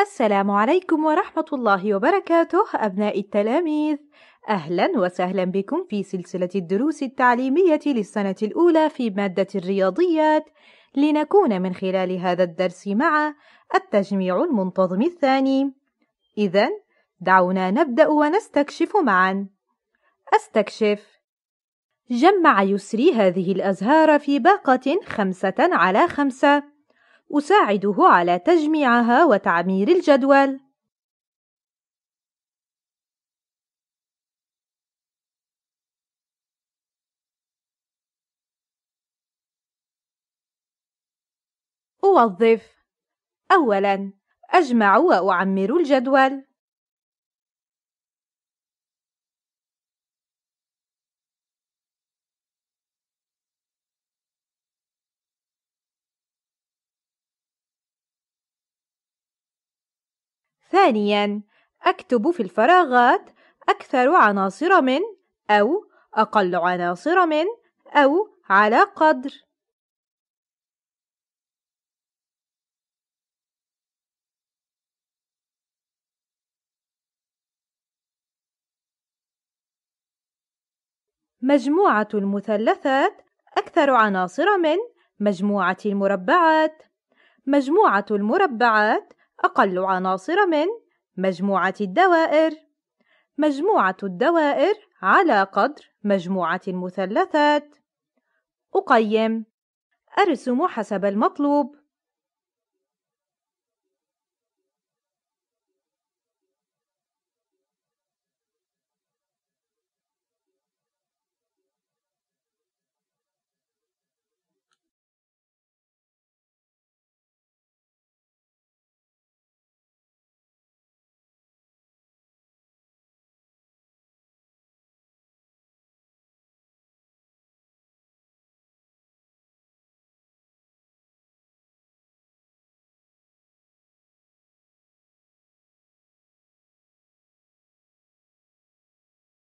السلام عليكم ورحمة الله وبركاته أبناء التلاميذ أهلا وسهلا بكم في سلسلة الدروس التعليمية للسنة الأولى في مادة الرياضيات لنكون من خلال هذا الدرس مع التجميع المنتظم الثاني إذا دعونا نبدأ ونستكشف معا أستكشف جمع يسري هذه الأزهار في باقة خمسة على خمسة أساعده على تجميعها وتعمير الجدول. أوظف أولاً أجمع وأعمر الجدول ثانياً أكتب في الفراغات أكثر عناصر من أو أقل عناصر من أو على قدر مجموعة المثلثات أكثر عناصر من مجموعة المربعات مجموعة المربعات أقل عناصر من مجموعة الدوائر مجموعة الدوائر على قدر مجموعة المثلثات أقيم أرسم حسب المطلوب